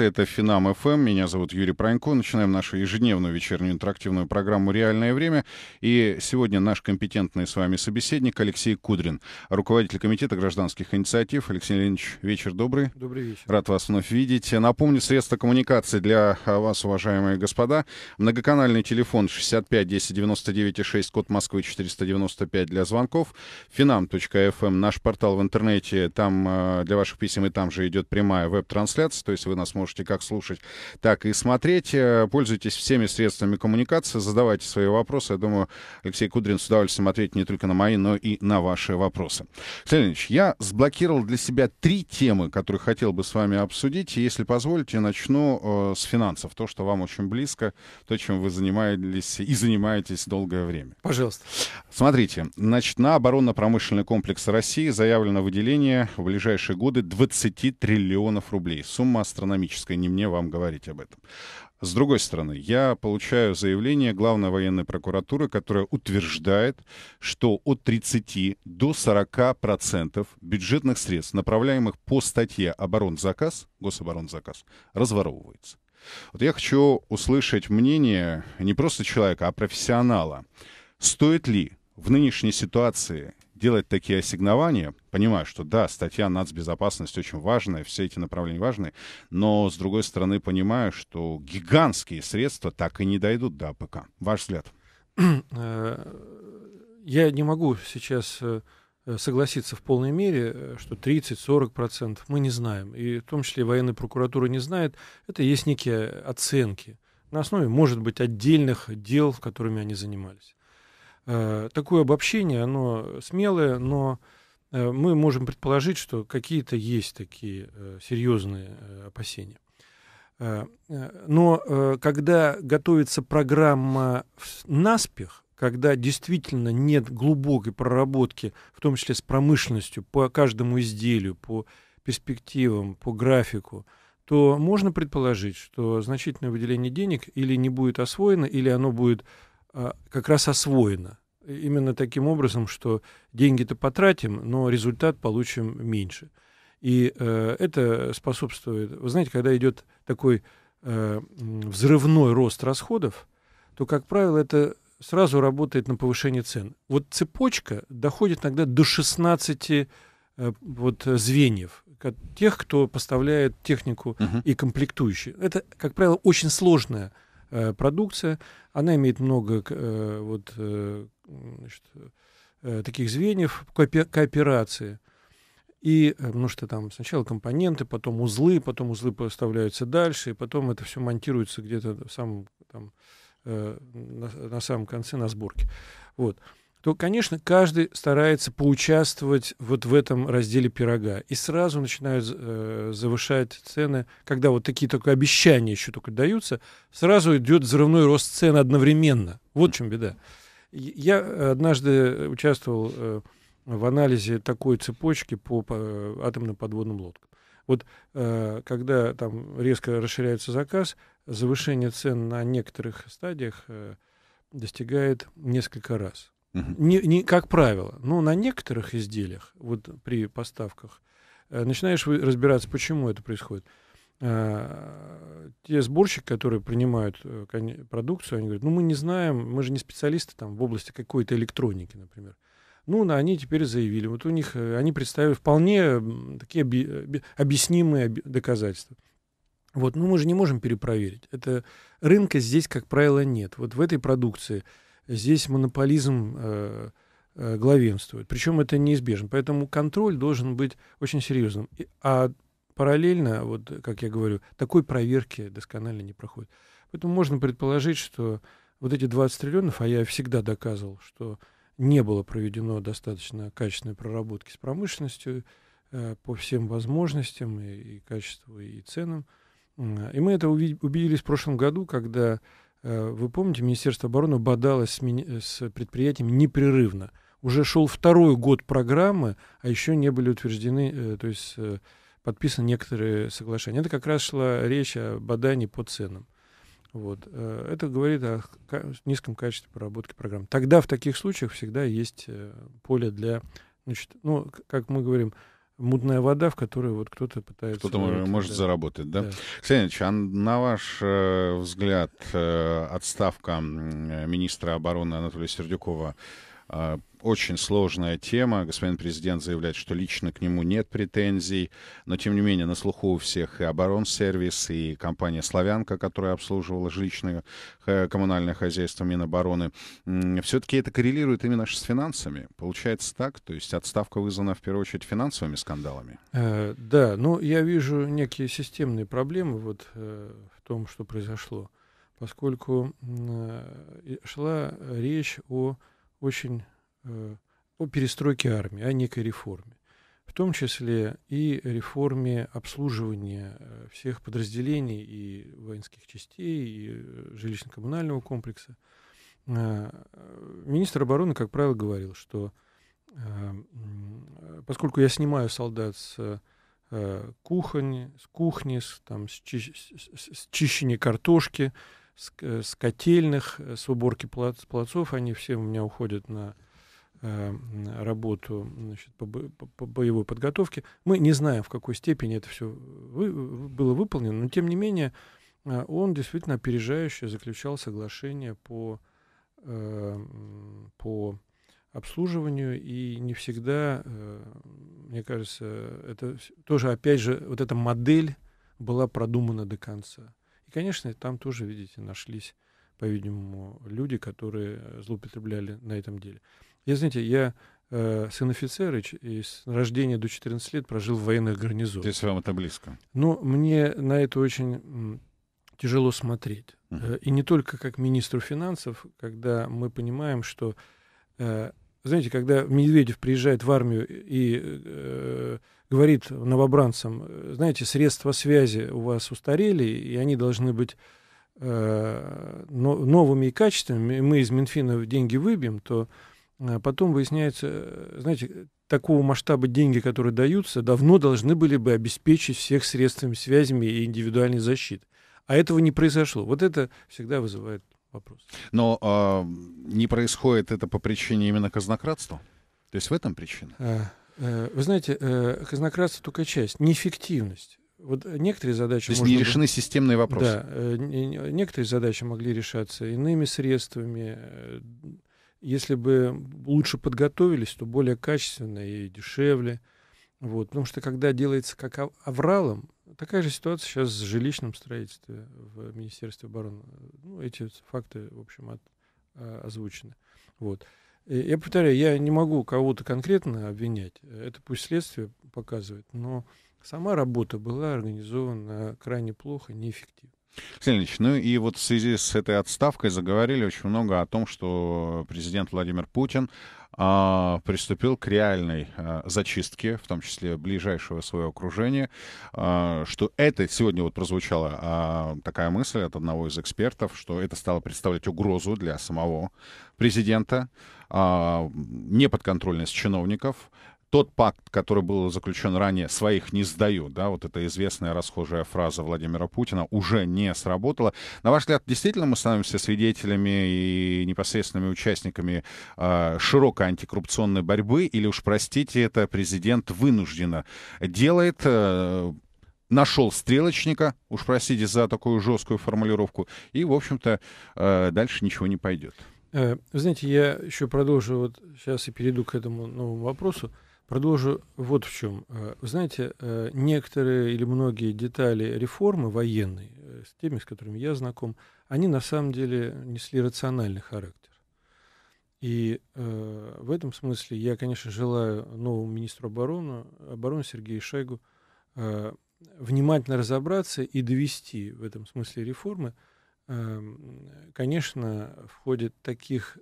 Это Финам ФМ. Эм». Меня зовут Юрий Пронько. Начинаем нашу ежедневную вечернюю интерактивную программу «Реальное время». И сегодня наш компетентный с вами собеседник Алексей Кудрин, руководитель Комитета гражданских инициатив. Алексей Леонидович, вечер добрый. Добрый вечер. Рад вас вновь видеть. Напомню, средства коммуникации для вас, уважаемые господа. Многоканальный телефон 65 10 99 6, код Москвы 495 для звонков. Финам.фм, эм наш портал в интернете. Там э, для ваших писем и там же идет прямая веб-трансляция. То есть вы нас можете можете как слушать, так и смотреть. Э, пользуйтесь всеми средствами коммуникации, задавайте свои вопросы. Я думаю, Алексей Кудрин с удовольствием ответит не только на мои, но и на ваши вопросы. Алексей Ильич, я сблокировал для себя три темы, которые хотел бы с вами обсудить. И Если позволите, начну э, с финансов. То, что вам очень близко, то, чем вы занимались и занимаетесь долгое время. Пожалуйста. Смотрите, значит, на оборонно-промышленный комплекс России заявлено выделение в ближайшие годы 20 триллионов рублей. Сумма астрономическая юридической, не мне вам говорить об этом. С другой стороны, я получаю заявление Главной военной прокуратуры, которое утверждает, что от 30 до 40% бюджетных средств, направляемых по статье «Оборонзаказ», «Гособоронзаказ», разворовывается. Вот я хочу услышать мнение не просто человека, а профессионала. Стоит ли в нынешней ситуации делать такие ассигнования, понимаю, что да, статья нацбезопасность очень важная, все эти направления важны, но, с другой стороны, понимаю, что гигантские средства так и не дойдут до АПК. Ваш взгляд? Э, я не могу сейчас э, согласиться в полной мере, э, что 30-40% мы не знаем, и в том числе военная прокуратура не знает, это есть некие оценки на основе, может быть, отдельных дел, которыми они занимались. Э, такое обобщение, оно смелое, но э, мы можем предположить, что какие-то есть такие э, серьезные опасения. Но когда готовится программа наспех, когда действительно нет глубокой проработки, в том числе с промышленностью, по каждому изделию, по перспективам, по графику, то можно предположить, что значительное выделение денег или не будет освоено, или оно будет а, как раз освоено. Именно таким образом, что деньги-то потратим, но результат получим меньше. И э, это способствует... Вы знаете, когда идет такой э, взрывной рост расходов, то, как правило, это сразу работает на повышение цен. Вот цепочка доходит иногда до 16 э, вот, звеньев, тех, кто поставляет технику uh-huh. и комплектующие. Это, как правило, очень сложная Э, продукция. Она имеет много э, вот, э, значит, таких звеньев кооперации. И, ну что там, сначала компоненты, потом узлы, потом узлы поставляются дальше, и потом это все монтируется где-то в самом, там, на, на самом конце на сборке. Вот то, конечно, каждый старается поучаствовать вот в этом разделе пирога. И сразу начинают э, завышать цены, когда вот такие только обещания еще только даются, сразу идет взрывной рост цен одновременно. Вот в чем беда. Я э, однажды участвовал э, в анализе такой цепочки по, по э, атомным подводным лодкам. Вот э, когда там резко расширяется заказ, завышение цен на некоторых стадиях э, достигает несколько раз. Не, не, как правило. Но на некоторых изделиях, вот при поставках, э, начинаешь разбираться, почему это происходит. Э, те сборщики, которые принимают э, продукцию, они говорят, ну мы не знаем, мы же не специалисты там в области какой-то электроники, например. Ну, они теперь заявили. Вот у них, они представили вполне такие оби, объяснимые доказательства. Вот, ну мы же не можем перепроверить. Это рынка здесь, как правило, нет. Вот в этой продукции здесь монополизм э, э, главенствует. Причем это неизбежно. Поэтому контроль должен быть очень серьезным. а параллельно, вот как я говорю, такой проверки досконально не проходит. Поэтому можно предположить, что вот эти 20 триллионов, а я всегда доказывал, что не было проведено достаточно качественной проработки с промышленностью э, по всем возможностям и, и качеству, и ценам. И мы это убедились в прошлом году, когда Э, вы помните, Министерство обороны бодалось с, мини... Э, с предприятиями непрерывно. Уже шел второй год программы, а еще не были утверждены, э, то есть подписаны некоторые соглашения. Это как раз шла речь о бодании по ценам. Вот. Это говорит о низком качестве проработки программ. Тогда в таких случаях всегда есть поле для, значит, ну, как мы говорим, мутная вода, в которую вот кто-то пытается... Кто-то может, может да. заработать, да? да. Ксения а на ваш э, взгляд, э, отставка э, министра обороны Анатолия Сердюкова а, очень сложная тема. Господин президент заявляет, что лично к нему нет претензий. Но, тем не менее, на слуху у всех и оборонсервис, и компания «Славянка», которая обслуживала жилищное э, коммунальное хозяйство Минобороны. Все-таки это коррелирует именно с финансами. Получается так? То есть отставка вызвана, в первую очередь, финансовыми скандалами? Э, да, ну я вижу некие системные проблемы вот э, в том, что произошло. Поскольку э, шла речь о очень о э, ну, перестройке армии, о а некой реформе. В том числе и реформе обслуживания э, всех подразделений и воинских частей, и э, жилищно-коммунального комплекса. Министр обороны, как правило, говорил, что поскольку я снимаю солдат с кухонь, с кухни, с, там, с, чи с, с чищения картошки, с, э, с котельных, э, с уборки плац, плацов. Они все у меня уходят на э, работу значит, по, по, по боевой подготовке. Мы не знаем, в какой степени это все вы, было выполнено, но тем не менее он действительно опережающе заключал соглашение по, э, по обслуживанию, и не всегда, э, мне кажется, это тоже, опять же, вот эта модель была продумана до конца конечно, там тоже, видите, нашлись, по-видимому, люди, которые э, злоупотребляли на этом деле. Я, знаете, я э, сын офицера и с рождения до 14 лет прожил в военных гарнизонах. Здесь вам это близко. Но ну, мне на это очень тяжело смотреть. Uh-huh. И не только как министру финансов, когда мы понимаем, что э, знаете, когда Медведев приезжает в армию и э, говорит новобранцам, знаете, средства связи у вас устарели, и они должны быть э, новыми и качественными, и мы из Минфина деньги выбьем, то э, потом выясняется, э, знаете, такого масштаба деньги, которые даются, давно должны были бы обеспечить всех средствами связи и индивидуальной защиты. А этого не произошло. Вот это всегда вызывает вопрос. Но а, не происходит это по причине именно казнократства? То есть в этом причина? А, э, вы знаете, э, казнократство только часть, неэффективность. Вот некоторые задачи... То есть не решены быть... системные вопросы. Да, э, некоторые задачи могли решаться иными средствами. Если бы лучше подготовились, то более качественно и дешевле. Вот, потому что когда делается как авралом, Такая же ситуация сейчас с жилищным строительством в Министерстве обороны. Ну, эти факты, в общем, от, а, озвучены. Вот. Я повторяю, я не могу кого-то конкретно обвинять, это пусть следствие показывает, но сама работа была организована крайне плохо, неэффективно. Алексей Ильич, ну и вот в связи с этой отставкой заговорили очень много о том, что президент Владимир Путин а, приступил к реальной а, зачистке, в том числе ближайшего своего окружения, а, что это сегодня вот прозвучала такая мысль от одного из экспертов, что это стало представлять угрозу для самого президента, неподконтрольность чиновников, тот пакт, который был заключен ранее, своих не сдаю, да, вот эта известная расхожая фраза Владимира Путина, уже не сработала. На ваш взгляд, действительно мы становимся свидетелями и непосредственными участниками э, широкой антикоррупционной борьбы, или уж, простите, это президент вынужденно делает, э, нашел стрелочника, уж простите за такую жесткую формулировку, и, в общем-то, э, дальше ничего не пойдет. Э, вы знаете, я еще продолжу вот сейчас и перейду к этому новому вопросу. Продолжу вот в чем. Э, вы знаете, э, некоторые или многие детали реформы военной, э, с теми, с которыми я знаком, они на самом деле несли рациональный характер. И в этом смысле я, конечно, желаю новому министру обороны, обороны Сергею Шойгу внимательно разобраться и довести в этом смысле реформы. Эм, конечно, в ходе таких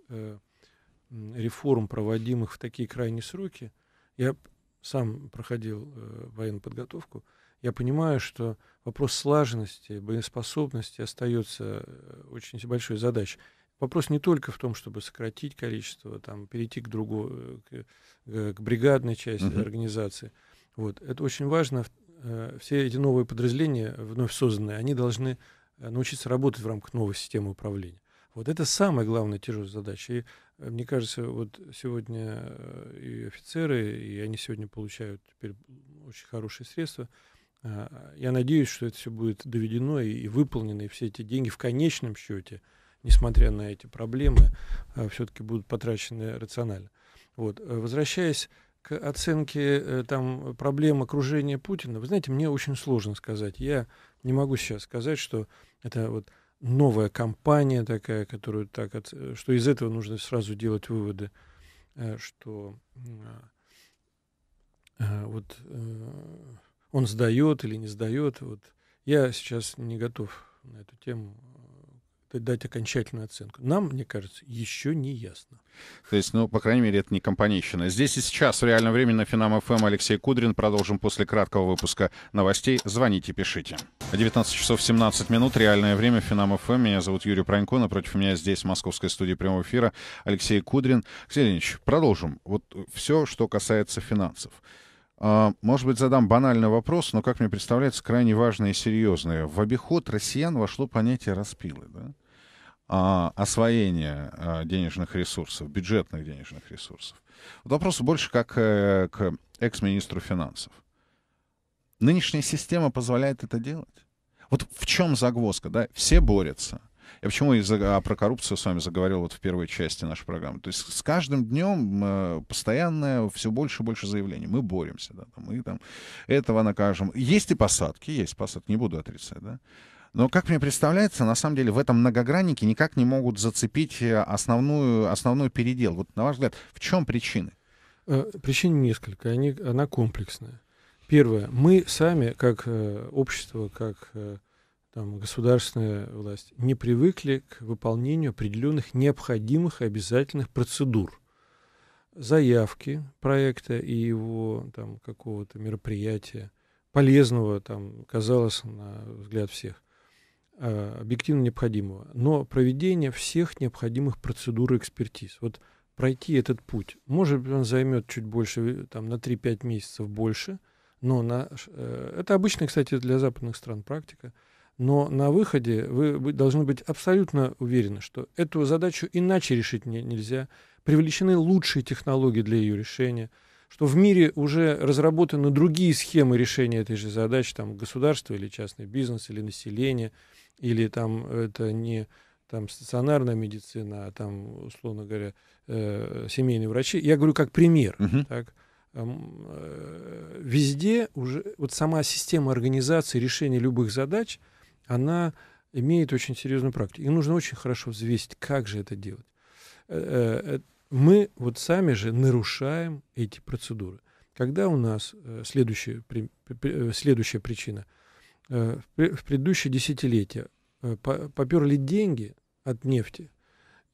реформ, проводимых в такие крайние сроки, я сам проходил э, военную подготовку. Я понимаю, что вопрос слаженности, боеспособности остается э, очень большой задачей. Вопрос не только в том, чтобы сократить количество, там, перейти к другой, э, к, э, к бригадной части uh-huh. организации. Вот. Это очень важно. Все эти новые подразделения, вновь созданные, они должны научиться работать в рамках новой системы управления. Вот это самая главная тяжелая задача. И э, мне кажется, вот сегодня э, и офицеры, и они сегодня получают теперь очень хорошие средства. А, я надеюсь, что это все будет доведено и, и выполнено, и все эти деньги в конечном счете, несмотря на эти проблемы, э, все-таки будут потрачены рационально. Вот. Возвращаясь к оценке там, проблем окружения Путина, вы знаете, мне очень сложно сказать. Я не могу сейчас сказать, что это вот новая компания такая, которую так э, что из этого нужно сразу делать выводы, э, что а, э, вот он сдает или не сдает. Вот я сейчас не готов на эту тему дать окончательную оценку. Нам, мне кажется, еще не ясно. То есть, ну, по крайней мере, это не компанейщина. Здесь и сейчас, в реальном времени, на Финам ФМ эм Алексей Кудрин. Продолжим после краткого выпуска новостей. Звоните, пишите. 19 часов 17 минут. Реальное время. Финам ФМ. Эм. Меня зовут Юрий Пронько. Напротив меня здесь, в московской студии прямого эфира, Алексей Кудрин. Алексей Леонидович, продолжим. Вот все, что касается финансов. А, может быть, задам банальный вопрос, но, как мне представляется, крайне важный и серьезный. В обиход россиян вошло понятие распилы. Да? А, освоения а, денежных ресурсов, бюджетных денежных ресурсов. Вот вопрос больше как э, к экс-министру финансов. Нынешняя система позволяет это делать. Вот в чем загвоздка, да? Все борются. Я почему и а, про коррупцию с вами заговорил вот в первой части нашей программы. То есть с каждым днем э, постоянное все больше и больше заявлений. Мы боремся, да, мы там этого накажем. Есть и посадки, есть посадки, не буду отрицать, да. Но, как мне представляется, на самом деле в этом многограннике никак не могут зацепить э, основную, основной передел. Вот, на ваш взгляд, в чем причины? Э, причин несколько. Они, она комплексная. Первое. Мы сами, как э, общество, как там, государственная власть, не привыкли к выполнению определенных необходимых и обязательных процедур. Заявки проекта и его там, какого-то мероприятия, полезного, там, казалось, на взгляд всех, Э, объективно необходимого, но проведение всех необходимых процедур и экспертиз. Вот пройти этот путь, может быть, он займет чуть больше, э, там, на 3-5 месяцев больше, но на, э, это обычная, кстати, для западных стран практика, но на выходе вы должны быть абсолютно уверены, что эту задачу иначе решить не, нельзя, привлечены лучшие технологии для ее решения, что в мире уже разработаны другие схемы решения этой же задачи, там государство или частный бизнес или население – или там это не там стационарная медицина, а там, условно говоря, э, семейные врачи. Я говорю как пример. Uh -huh. Так, э, везде уже вот сама система организации решения любых задач, она имеет очень серьезную практику. И нужно очень хорошо взвесить, как же это делать. Э, э, мы вот сами же нарушаем эти процедуры. Когда у нас э, следующая, при, при, э, следующая причина – Э, в предыдущее десятилетие э, поперли деньги от нефти,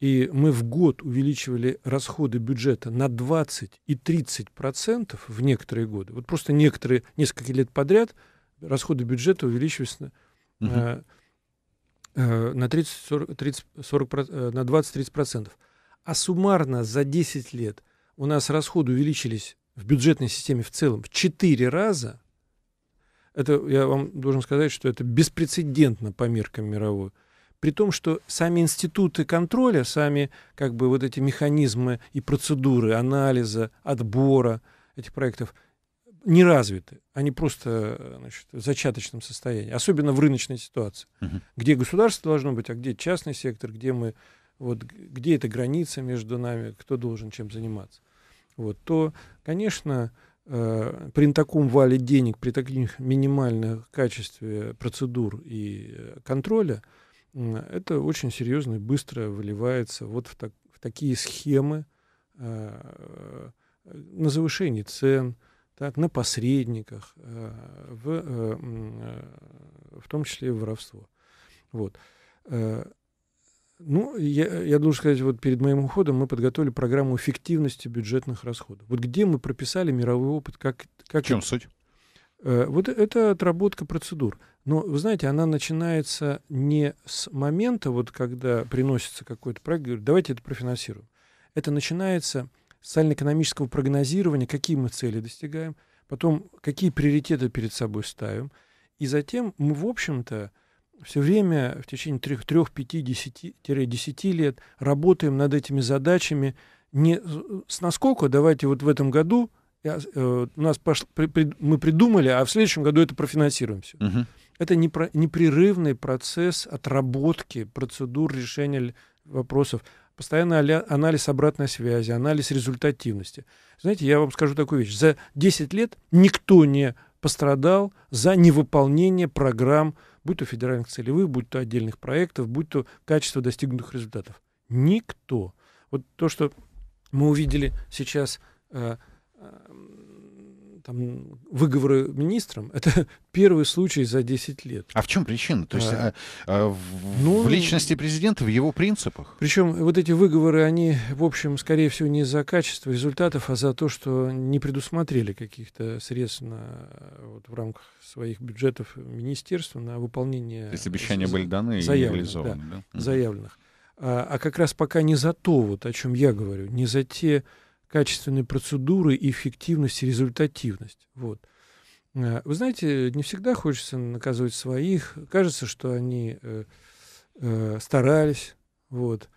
и мы в год увеличивали расходы бюджета на 20 и 30 процентов в некоторые годы. Вот просто некоторые, несколько лет подряд расходы бюджета увеличивались на, угу. на 30-40, 30, 40, на 20-30 процентов. А суммарно за 10 лет у нас расходы увеличились в бюджетной системе в целом в 4 раза – это, я вам должен сказать, что это беспрецедентно по меркам мировой. При том, что сами институты контроля, сами как бы вот эти механизмы и процедуры анализа, отбора этих проектов не развиты. Они просто значит, в зачаточном состоянии. Особенно в рыночной ситуации. Угу. Где государство должно быть, а где частный сектор, где мы, вот где эта граница между нами, кто должен чем заниматься. Вот, то, конечно, Э, при таком вале денег, при таких минимальных качестве процедур и э, контроля, это очень серьезно и быстро выливается вот в, так, в такие схемы э, э на завышении цен, так, на посредниках, э, в, э, в том числе и воровство. Вот. Ну, я, я должен сказать, вот перед моим уходом мы подготовили программу эффективности бюджетных расходов. Вот где мы прописали мировой опыт, как... как В чем это? суть? Э, вот это отработка процедур. Но, вы знаете, она начинается не с момента, вот когда приносится какой-то проект, говорит, давайте это профинансируем. Это начинается с социально-экономического прогнозирования, какие мы цели достигаем, потом какие приоритеты перед собой ставим. И затем мы, в общем-то, все время в течение 3-5-10 лет работаем над этими задачами. Не с насколько, давайте вот в этом году я, э, у нас пош, при, при, мы придумали, а в следующем году это профинансируем все. Угу. Это непро, непрерывный процесс отработки процедур решения вопросов, постоянно анализ обратной связи, анализ результативности. Знаете, я вам скажу такую вещь. За 10 лет никто не пострадал за невыполнение программ будь то федеральных целевых, будь то отдельных проектов, будь то качество достигнутых результатов. Никто. Вот то, что мы увидели сейчас э, там, выговоры министрам, это первый случай за 10 лет. А в чем причина? То есть а, а, в, ну, в личности президента, в его принципах? Причем вот эти выговоры, они, в общем, скорее всего, не за качество результатов, а за то, что не предусмотрели каких-то средств на, вот, в рамках своих бюджетов министерства на выполнение... То есть обещания за, были даны и реализованы, да? да? Заявленных. А, а как раз пока не за то, вот, о чем я говорю, не за те качественные процедуры, и эффективность и результативность. Вот. Э, вы знаете, не всегда хочется наказывать своих. Кажется, что они э, э, старались. Вот.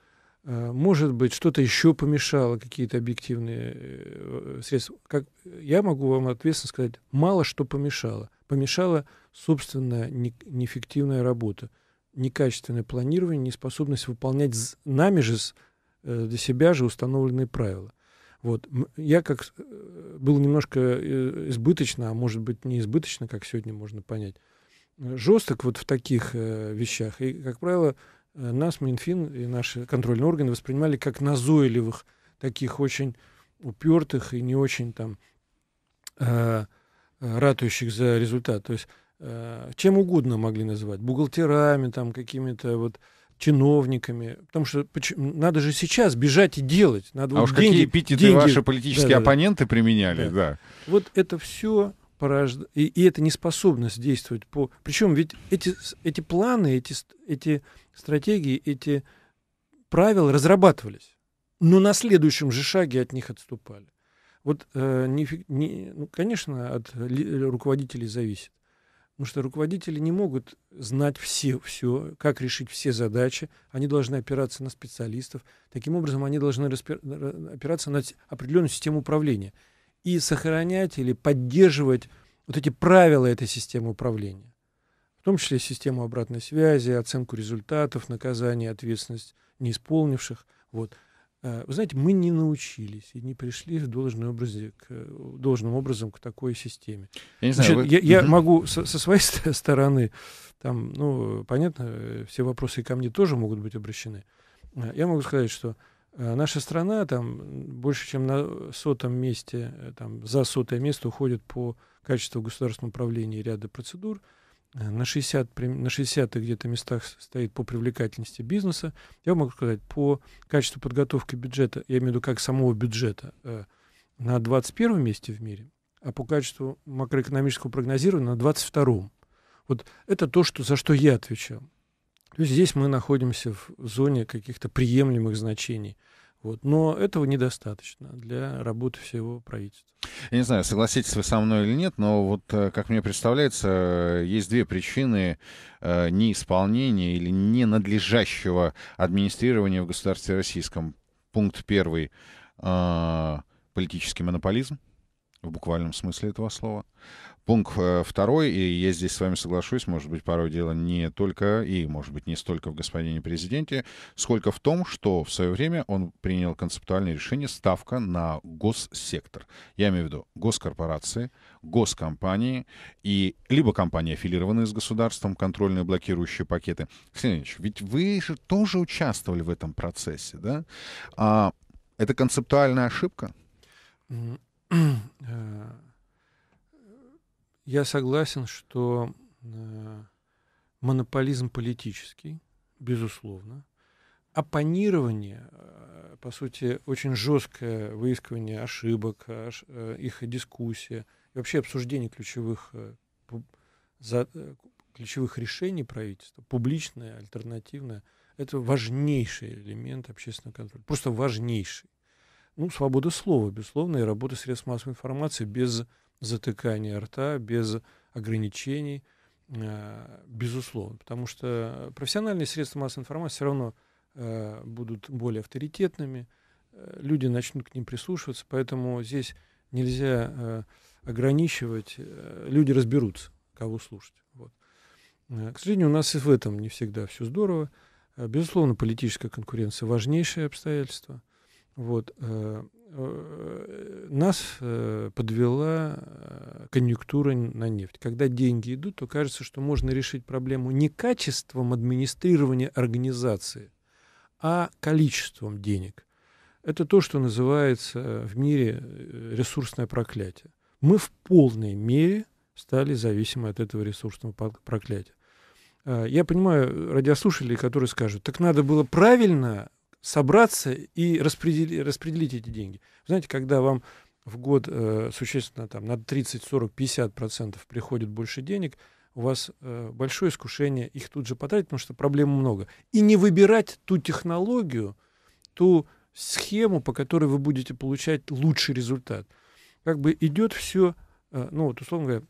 Э, может быть, что-то еще помешало, какие-то объективные э, средства. Как, я могу вам ответственно сказать, мало что помешало. Помешала собственная не, неэффективная работа, некачественное планирование, неспособность выполнять нами же для себя же установленные правила. Вот. Я как э, был немножко э, избыточно, а может быть не избыточно, как сегодня можно понять, э, жесток вот в таких э, вещах. И, как правило, нас, Минфин и наши контрольные органы воспринимали как назойливых, таких очень упертых и не очень там э, ратующих за результат. То есть э, чем угодно могли называть, бухгалтерами, там какими-то вот э, чиновниками, потому что почему, надо же сейчас бежать и делать. Надо а вот уж деньги, какие эпитеты деньги... ваши политические да, оппоненты да, применяли, да. да. Вот это все порождает, и, и это неспособность действовать по... Причем ведь эти, эти планы, эти, эти стратегии, эти правила разрабатывались, но на следующем же шаге от них отступали. Вот, э, не, не, ну, конечно, от ли, э, руководителей зависит. Потому что руководители не могут знать все, все, как решить все задачи. Они должны опираться на специалистов. Таким образом, они должны опираться на определенную систему управления. И сохранять или поддерживать вот эти правила этой системы управления. В том числе систему обратной связи, оценку результатов, наказание, ответственность неисполнивших. Вот. Э, вы знаете, мы не научились и не пришли в должном, образе к, э, должным образом к такой системе. Я, не знаю, вы... я, я могу со, со своей стороны, там, ну, понятно, э, все вопросы ко мне тоже могут быть обращены. Я могу сказать, что наша страна там больше, чем на сотом месте, там, за сотое место уходит по качеству государственного управления и ряда процедур – Э, на 60, на 60 где-то местах стоит по привлекательности бизнеса. Я могу сказать, по качеству подготовки бюджета, я имею в виду как самого бюджета, э, на 21 месте в мире, а по качеству макроэкономического прогнозирования на 22. Вот это то, что, за что я отвечал. То есть здесь мы находимся в зоне каких-то приемлемых значений – вот. Но этого недостаточно для работы всего правительства. Я не знаю, согласитесь вы со мной или нет, но вот, э, как мне представляется, э, есть две причины э, неисполнения или ненадлежащего администрирования в государстве российском. Пункт первый — политический монополизм в буквальном смысле этого слова. Пункт э, второй, и я здесь с вами соглашусь, может быть, порой дело не только и, может быть, не столько в господине президенте, сколько в том, что в свое время он принял концептуальное решение ставка на госсектор. Я имею в виду госкорпорации, госкомпании и либо компании, аффилированные с государством, контрольные блокирующие пакеты. Алексей Ильич, ведь вы же тоже участвовали в этом процессе, да? А, это концептуальная ошибка? Э, я согласен, что э, монополизм политический, безусловно. Оппонирование, э, по сути, очень жесткое выискивание ошибок, э, э, их дискуссия, и вообще обсуждение ключевых, ключевых решений правительства, публичное, альтернативное, это важнейший элемент общественного контроля. Просто важнейший. Ну, свобода слова, безусловно, и работа средств массовой информации без затыкания рта, без ограничений, э, безусловно. Потому что профессиональные средства массовой информации все равно э, будут более авторитетными, э, люди начнут к ним прислушиваться, поэтому здесь нельзя ограничивать, люди разберутся, кого слушать. Вот. К сожалению, у нас и в этом не всегда все здорово. Безусловно, политическая конкуренция важнейшее обстоятельство. Вот. Э, нас э, подвела э, конъюнктура на нефть. Когда деньги идут, то кажется, что можно решить проблему не качеством администрирования организации, а количеством денег. Это то, что называется в мире ресурсное проклятие. Мы в полной мере стали зависимы от этого ресурсного проклятия. Я понимаю радиослушателей, которые скажут, так надо было правильно собраться и распределить, распределить эти деньги. Знаете, когда вам в год э, существенно там, на 30, 40, 50 процентов приходит больше денег, у вас э, большое искушение их тут же потратить, потому что проблем много. И не выбирать ту технологию, ту схему, по которой вы будете получать лучший результат. Как бы идет все, э, ну вот условно говоря,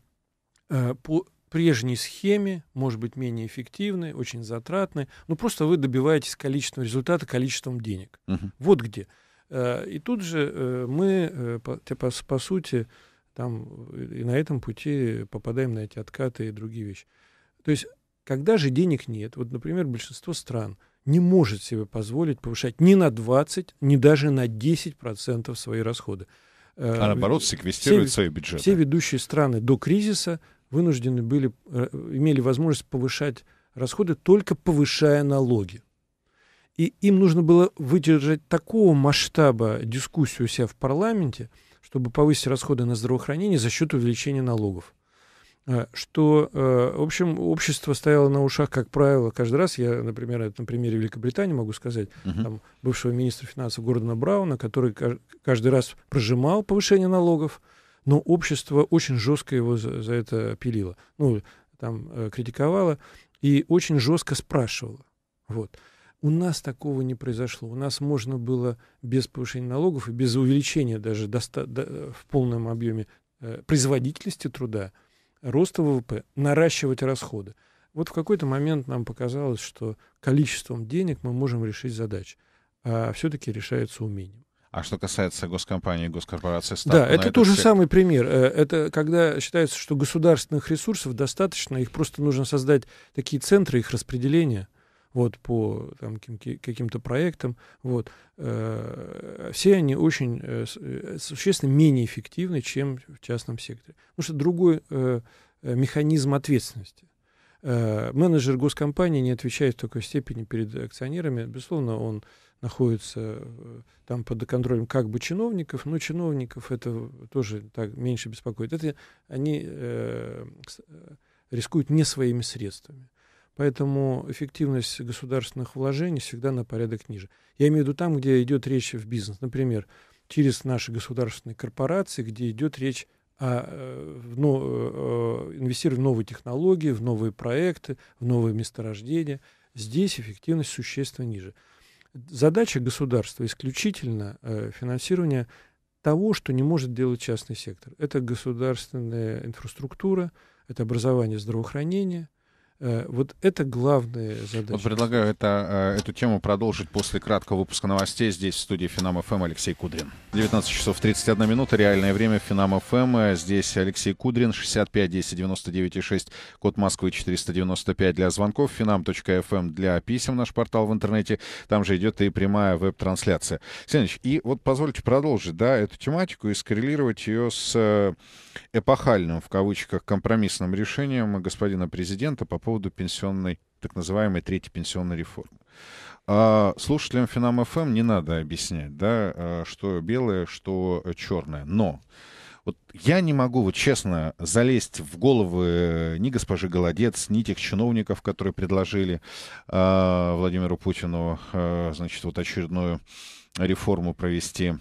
э, по прежней схеме, может быть, менее эффективной, очень затратной, но ну, просто вы добиваетесь количественного результата количеством денег. Угу. Вот где. Э, и тут же э, мы, э, по, по, по сути, там и на этом пути попадаем на эти откаты и другие вещи. То есть, когда же денег нет, вот, например, большинство стран не может себе позволить повышать ни на 20, ни даже на 10% свои расходы. А наоборот, секвестирует все, свои бюджеты. Все ведущие страны до кризиса вынуждены были, э, имели возможность повышать расходы, только повышая налоги. И им нужно было выдержать такого масштаба дискуссию у себя в парламенте, чтобы повысить расходы на здравоохранение за счет увеличения налогов. Э, что, э, в общем, общество стояло на ушах, как правило, каждый раз. Я, например, на примере Великобритании могу сказать, uh-huh. там, бывшего министра финансов Гордона Брауна, который каждый раз прожимал повышение налогов, но общество очень жестко его за, за это пилило, ну, там, э, критиковало и очень жестко спрашивало. Вот. У нас такого не произошло. У нас можно было без повышения налогов и без увеличения даже доста- до, э, в полном объеме э, производительности труда, роста ВВП, наращивать расходы. Вот в какой-то момент нам показалось, что количеством денег мы можем решить задачи, а все-таки решается умением. А что касается госкомпании и госкорпорации Да, это тот же самый пример. Э, это когда считается, что государственных ресурсов достаточно, их просто нужно создать такие центры их распределение вот по там, каким-то проектам, вот, э, все они очень э, существенно менее эффективны, чем в частном секторе. Потому что другой механизм ответственности. менеджер госкомпании не отвечает в такой степени перед акционерами. Безусловно, он находится э, там под контролем как бы чиновников, но чиновников это тоже так меньше беспокоит. Это они э, э, рискуют не своими средствами. Поэтому эффективность государственных вложений всегда на порядок ниже. Я имею в виду там, где идет речь в бизнес. Например, через наши государственные корпорации, где идет речь о э, но, ну, инвестировании в новые технологии, в новые проекты, в новые месторождения. Здесь эффективность существенно ниже задача государства исключительно э, финансирование того, что не может делать частный сектор. Это государственная инфраструктура, это образование здравоохранение – Э, вот это главная задача. Вот предлагаю это, э, эту тему продолжить после краткого выпуска новостей. Здесь в студии Финам ФМ эм» Алексей Кудрин. 19 часов 31 минута. Реальное время Финам ФМ. Эм». Э, здесь Алексей Кудрин, 65 10 99 6, код Москвы 495 для звонков. Финам.фм эм» для писем, наш портал в интернете. Там же идет и прямая веб-трансляция. Сенович, и вот позвольте продолжить, да, эту тематику и скоррелировать ее с эпохальным, в кавычках, компромиссным решением господина президента по поводу поводу пенсионной, так называемой третьей пенсионной реформы. А слушателям Финам ФМ эм не надо объяснять, да, а, что белое, что черное. Но вот я не могу, вот честно, залезть в головы ни госпожи Голодец, ни тех чиновников, которые предложили а, Владимиру Путину, а, значит, вот очередную реформу провести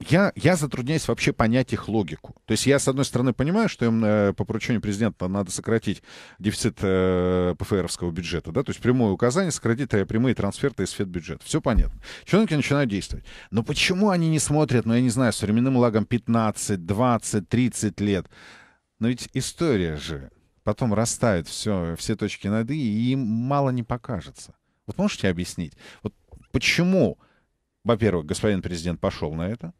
я, я затрудняюсь вообще понять их логику. То есть я, с одной стороны, понимаю, что им э, по поручению президента надо сократить дефицит э, ПФРовского бюджета, да, то есть прямое указание сократить э, прямые трансферты из федбюджета. Все понятно. Чиновники начинают действовать. Но почему они не смотрят, ну, я не знаю, с временным лагом 15, 20, 30 лет? Но ведь история же потом растает все, все точки над «и», и им мало не покажется. Вот можете объяснить, вот почему, во-первых, господин президент пошел на это,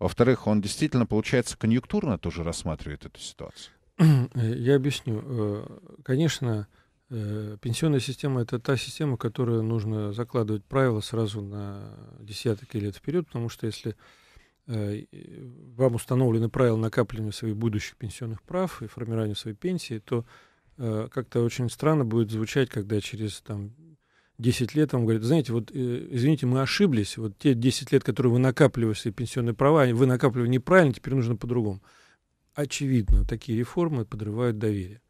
во-вторых, он действительно, получается, конъюнктурно тоже рассматривает эту ситуацию. Я объясню. Э, конечно, э, пенсионная система — это та система, которую нужно закладывать правила сразу на десяток лет вперед, потому что если э, вам установлены правила накапливания своих будущих пенсионных прав и формирования своей пенсии, то как-то очень странно будет звучать, когда через там, 10 лет вам говорят, знаете, вот, э, извините, мы ошиблись, вот те 10 лет, которые вы накапливаете, пенсионные права, вы накапливали неправильно, теперь нужно по-другому. Очевидно, такие реформы подрывают доверие.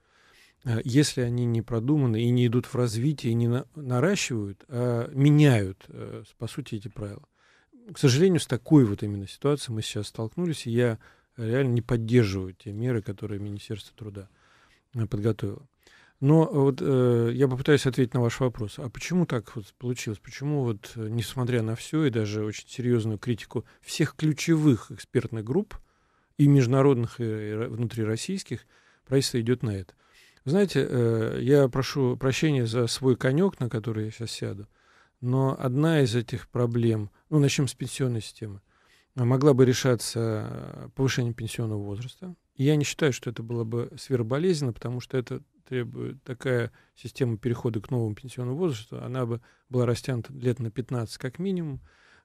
А если они не продуманы и не идут в развитие, и не на, наращивают, а меняют, э, по сути, эти правила. К сожалению, с такой вот именно ситуацией мы сейчас столкнулись, и я реально не поддерживаю те меры, которые Министерство труда э, подготовило. Но э, вот э, я попытаюсь ответить на ваш вопрос. А почему так вот получилось? Почему вот, э, несмотря на все и даже очень серьезную критику всех ключевых экспертных групп, и международных, и внутрироссийских, правительство идет на это? Знаете, э, я прошу прощения за свой конек, на который я сейчас сяду, но одна из этих проблем, ну, начнем с пенсионной системы, могла бы решаться э, повышением пенсионного возраста. И я не считаю, что это было бы сверхболезненно, потому что это требует, такая система перехода к новому пенсионному возрасту, она бы была растянута лет на 15 как минимум.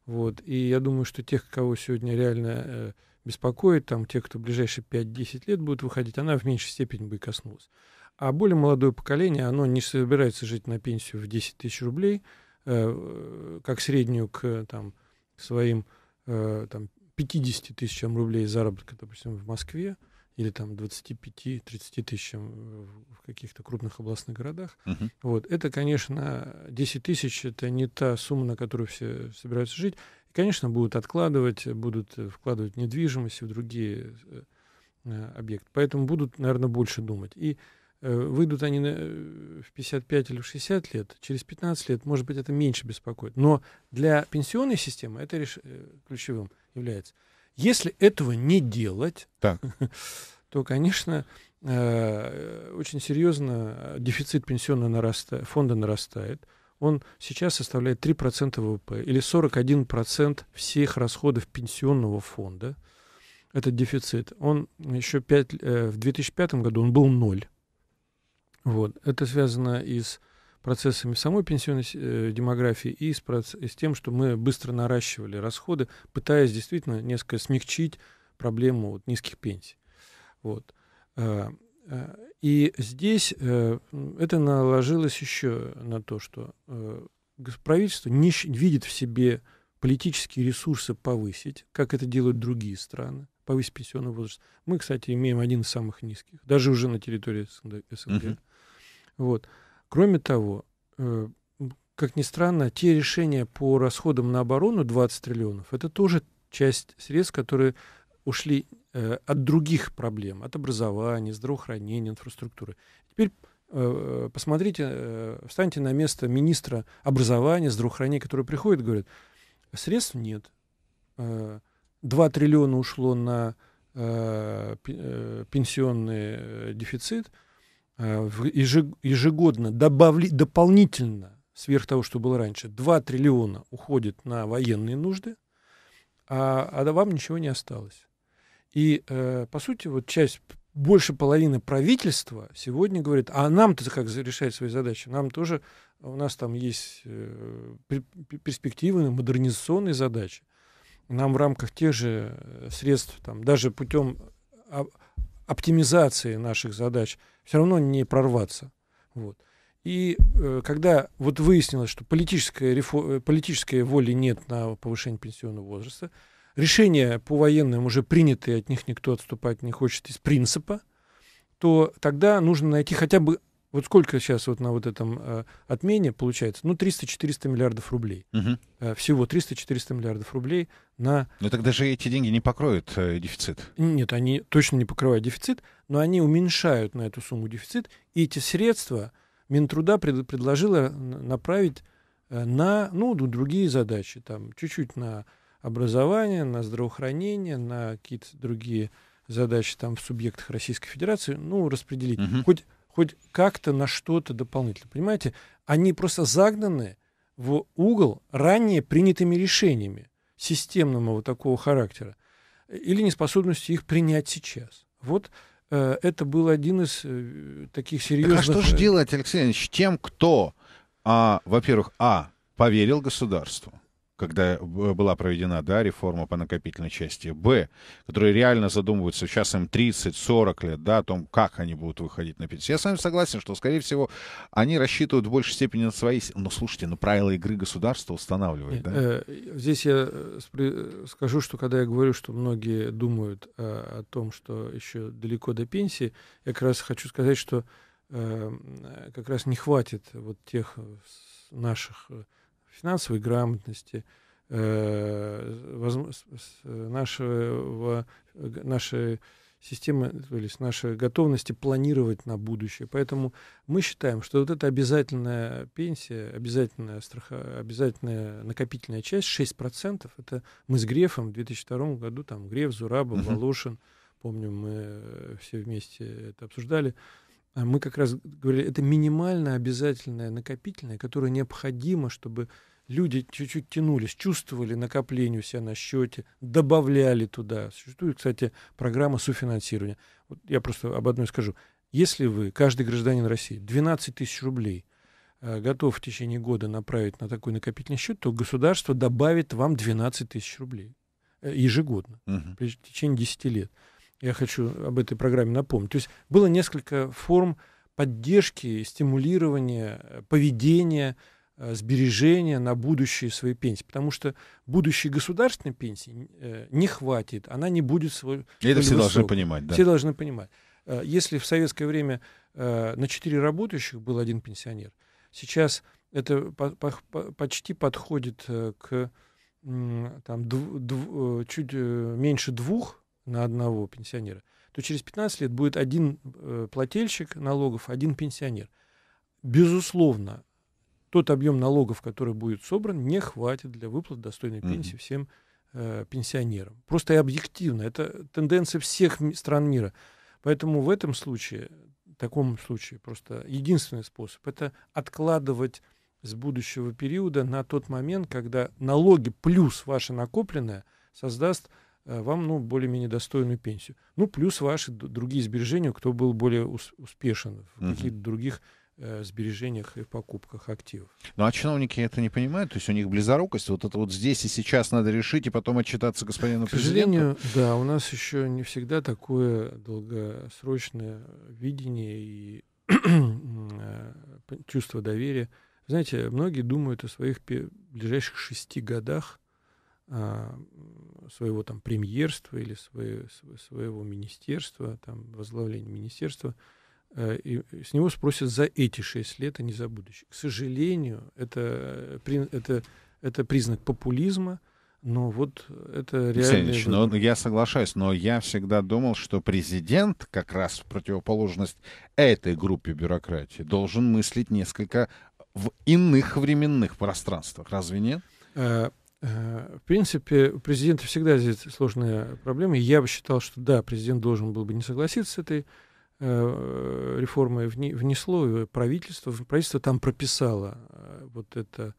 Вот. И я думаю, что тех, кого сегодня реально э, беспокоит, там, те, кто в ближайшие 5-10 лет будут выходить, она в меньшей степени бы и коснулась. А более молодое поколение, оно не собирается жить на пенсию в 10 тысяч рублей, э, э, как среднюю к там, своим э, там, 50 тысячам рублей заработка, допустим, в Москве. Э, или там 25-30 тысяч в каких-то крупных областных городах. Uh-huh. Вот. Это, конечно, 10 тысяч, это не та сумма, на которую все собираются жить. И, конечно, будут откладывать, будут вкладывать недвижимость и в другие э, э, объекты. Поэтому будут, наверное, больше думать. И э, выйдут они на, э, в 55 или в 60 лет, через 15 лет, может быть, это меньше беспокоит. Но для пенсионной системы это реш... Э, ключевым является. Если этого не делать, так. то, конечно, э, очень серьезно э, дефицит пенсионного нараста... фонда нарастает. Он сейчас составляет 3% ВВП или 41% всех расходов пенсионного фонда. Этот дефицит. Он еще 5, э, в 2005 году он был ноль. Вот. Это связано и с процессами самой пенсионной э, демографии и с, и с тем, что мы быстро наращивали расходы, пытаясь действительно несколько смягчить проблему вот, низких пенсий. Вот. Э, э, и здесь это наложилось еще на то, что правительство не видит в себе политические ресурсы повысить, как это делают другие страны, повысить пенсионный возраст. Мы, кстати, имеем один из самых низких, даже уже на территории СНГ. СНГ. Uh-huh. Вот. Кроме того, э, как ни странно, те решения по расходам на оборону 20 триллионов, это тоже часть средств, которые ушли э, от других проблем, от образования, здравоохранения, инфраструктуры. Теперь э, посмотрите, встаньте на место министра образования, здравоохранения, который приходит и говорит, средств нет. Э, 2 триллиона ушло на пенсионный дефицит – Э, ежегодно добавли, дополнительно, сверх того, что было раньше, 2 триллиона уходит на военные нужды, а, а вам ничего не осталось. И, э, по сути, вот часть, больше половины правительства сегодня говорит, а нам-то как решать свои задачи? Нам тоже, у нас там есть э, перспективы, модернизационные задачи. Нам в рамках тех же э, средств, там, даже путем а, оптимизации наших задач – все равно не прорваться. Вот. И э, когда вот выяснилось, что политической, рефо- э, политической воли нет на повышение пенсионного возраста, решения по военным уже приняты, от них никто отступать не хочет из принципа, то тогда нужно найти хотя бы вот сколько сейчас вот на вот этом э, отмене получается? Ну, 300-400 миллиардов рублей. Угу. Э, всего 300-400 миллиардов рублей на... Но тогда же эти деньги не покроют э, дефицит. Нет, они точно не покрывают дефицит, но они уменьшают на эту сумму дефицит. И эти средства Минтруда пред, предложила направить э, на, ну, другие задачи. Там чуть-чуть на образование, на здравоохранение, на какие-то другие задачи там в субъектах Российской Федерации, ну, распределить. Угу. Хоть хоть как-то на что-то дополнительно. Понимаете, они просто загнаны в угол ранее принятыми решениями системного вот такого характера или неспособности их принять сейчас. Вот э, это был один из э, таких серьезных... Так а что же делать, Алексей Ильич, тем, кто, а, во-первых, а, поверил государству, когда э, была проведена да, реформа по накопительной части, б, которые реально задумываются, сейчас им 30-40 лет, да, о том, как они будут выходить на пенсию. Я с вами согласен, что, скорее всего, они рассчитывают в большей степени на свои... Но ну, слушайте, ну правила игры государства устанавливают. да? Э, э, здесь я скажу, что когда я говорю, что многие думают о том, что еще далеко до пенсии, я как раз хочу сказать, что как раз не хватит вот тех наших финансовой грамотности, э, нашего, нашей системы, то есть нашей готовности планировать на будущее. Поэтому мы считаем, что вот эта обязательная пенсия, обязательная, страха, обязательная накопительная часть 6%, это мы с Грефом в 2002 году, там Греф, Зурабов, Волошин, помню, мы э, все вместе это обсуждали, а мы как раз говорили, это минимальное обязательное накопительное, которое необходимо, чтобы люди чуть-чуть тянулись, чувствовали накопление у себя на счете, добавляли туда. Существует, кстати, программа суфинансирования. Вот я просто об одной скажу. Если вы, каждый гражданин России, 12 тысяч рублей э, готов в течение года направить на такой накопительный счет, то государство добавит вам 12 тысяч рублей э, ежегодно, Uh -huh. в течение 10 лет я хочу об этой программе напомнить. То есть было несколько форм поддержки, стимулирования, э, поведения, э, сбережения на будущие свои пенсии. Потому что будущей государственной пенсии э, не хватит, она не будет свой. И это все высок. должны понимать, да. Все должны понимать. Если в советское время на четыре работающих был один пенсионер, сейчас это почти подходит к там, дв- дв- чуть меньше двух на одного пенсионера, то через 15 лет будет один э, плательщик налогов, один пенсионер. Безусловно, тот объем налогов, который будет собран, не хватит для выплат достойной пенсии mm-hmm. всем э, пенсионерам. Просто и объективно. Это тенденция всех ми- стран мира. Поэтому в этом случае, в таком случае, просто единственный способ — это откладывать с будущего периода на тот момент, когда налоги плюс ваше накопленное создаст Э, вам ну, более-менее достойную пенсию. Ну, плюс ваши другие сбережения, кто был более успешен в каких-то других э, сбережениях и покупках активов. Ну а чиновники это не понимают, то есть у них близорукость, вот это вот здесь и сейчас надо решить и потом отчитаться господину К президенту. сожалению, да, у нас еще не всегда такое долгосрочное видение и э, чувство доверия. Знаете, многие думают о своих ближайших шести годах а, своего там премьерства или свое, своего министерства, там, возглавления министерства, а, и с него спросят за эти шесть лет, а не за будущее. К сожалению, это, э, это, это признак популизма, но вот это реально... Алексей ну, я соглашаюсь, но я всегда думал, что президент, как раз в противоположность этой группе бюрократии, должен мыслить несколько в иных временных пространствах. Разве нет? А, Э, в принципе, у президента всегда здесь сложная проблема. Я бы считал, что да, президент должен был бы не согласиться с этой э, реформой. Внесло правительство. Правительство там прописало э, вот это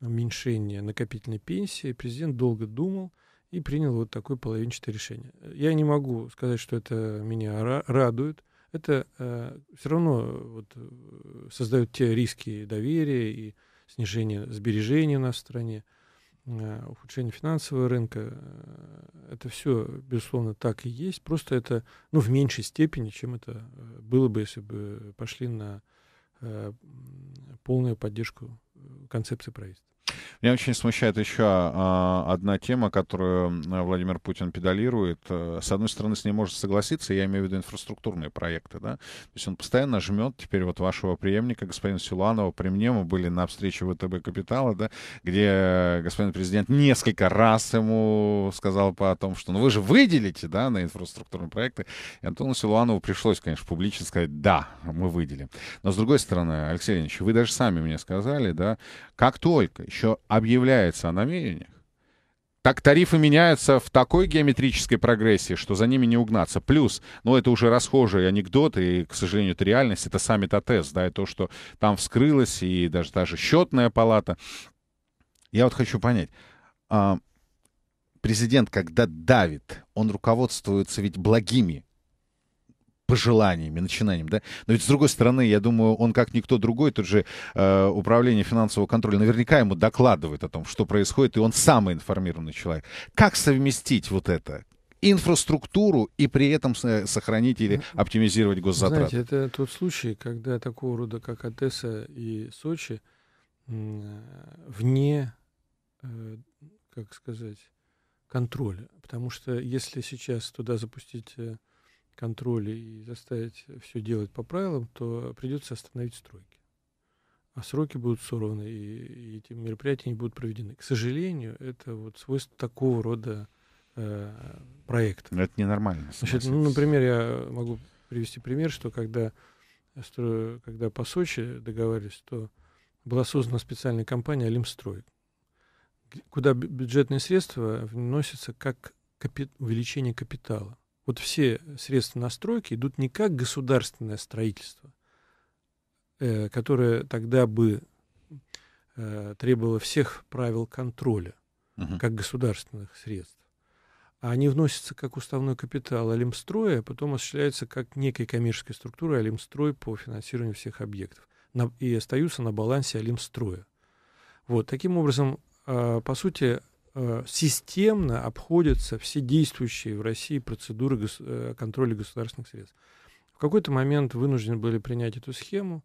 уменьшение накопительной пенсии. Президент долго думал и принял вот такое половинчатое решение. Я не могу сказать, что это меня радует. Это все равно вот, создает те риски доверия и снижение сбережений у нас в стране. Э, ухудшение финансового рынка. Э, это все, безусловно, так и есть. Просто это ну, в меньшей степени, чем это э, было бы, если бы пошли на полную поддержку концепции правительства. Меня очень смущает еще а, одна тема, которую Владимир Путин педалирует. Э, с одной стороны, с ней может согласиться, я имею в виду инфраструктурные проекты. Да? То есть он постоянно жмет теперь вот вашего преемника, господина Силуанова, при мне мы были на встрече ВТБ Капитала, да, где э, господин президент несколько раз ему сказал по о том, что ну вы же выделите да, на инфраструктурные проекты. И Антону Силуанову пришлось, конечно, публично сказать, да, мы выделим. Но с другой стороны, Алексей Леонидович, вы даже сами мне сказали, да, как только, еще еще объявляется о намерениях, так тарифы меняются в такой геометрической прогрессии, что за ними не угнаться. Плюс, ну это уже расхожий анекдот, и, к сожалению, это реальность, это саммит АТС, да, и то, что там вскрылось, и даже даже счетная палата. Я вот хочу понять, а, президент, когда давит, он руководствуется ведь благими пожеланиями, начинанием, да? Но ведь, с другой стороны, я думаю, он, как никто другой, тот же э, управление финансового контроля наверняка ему докладывает о том, что происходит, и он самый информированный человек. Как совместить вот это? инфраструктуру и при этом э, сохранить или ну, оптимизировать госзатраты. Знаете, это тот случай, когда такого рода, как Одесса и Сочи, э, вне, э, как сказать, контроля. Потому что если сейчас туда запустить контроля и заставить все делать по правилам, то придется остановить стройки. А сроки будут сорваны, и, эти мероприятия не будут проведены. К сожалению, это вот свойство такого рода э, проекта. Но это ненормально. Значит, ну, например, я могу привести пример, что когда, когда по Сочи договаривались, то была создана специальная компания Олимстрой, куда бюджетные средства вносятся как капи- увеличение капитала вот все средства настройки идут не как государственное строительство, э, которое тогда бы э, требовало всех правил контроля, угу. как государственных средств. А они вносятся как уставной капитал Алимстроя, а потом осуществляются как некой коммерческой структуры Олимстрой по финансированию всех объектов на, и остаются на балансе Алимстроя. Вот, таким образом, э, по сути, Э, системно обходятся все действующие в России процедуры гос э, контроля государственных средств. В какой-то момент вынуждены были принять эту схему,